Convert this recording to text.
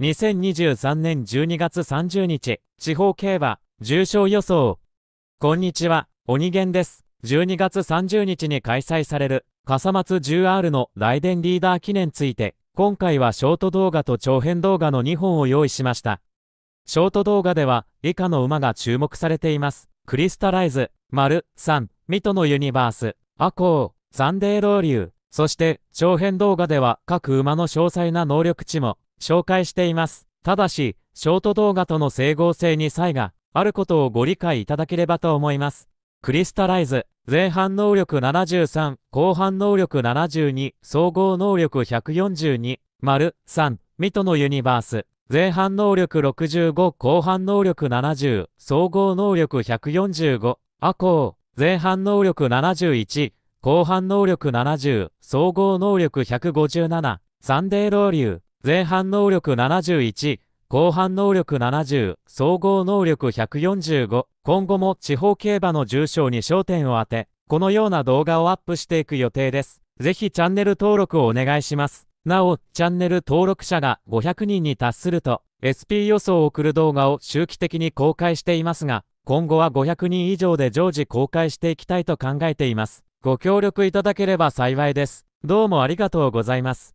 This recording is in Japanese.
2023年12月30日、地方競馬、重賞予想。こんにちは、鬼源です。12月30日に開催される、笠松 10R の来電リーダー記念について、今回はショート動画と長編動画の2本を用意しました。ショート動画では、以下の馬が注目されています。クリスタライズ、丸、三、ミトのユニバース、アコー、サンデーローリュー、そして、長編動画では各馬の詳細な能力値も、紹介しています。ただし、ショート動画との整合性に差異があることをご理解いただければと思います。クリスタライズ、前半能力73、後半能力72、総合能力142、丸、3、ミトのユニバース、前半能力65、後半能力70、総合能力145、アコー、前半能力71、後半能力70、総合能力157、サンデーローリュー、前半能力71、後半能力70、総合能力145、今後も地方競馬の重賞に焦点を当て、このような動画をアップしていく予定です。ぜひチャンネル登録をお願いします。なお、チャンネル登録者が500人に達すると、SP 予想を送る動画を周期的に公開していますが、今後は500人以上で常時公開していきたいと考えています。ご協力いただければ幸いです。どうもありがとうございます。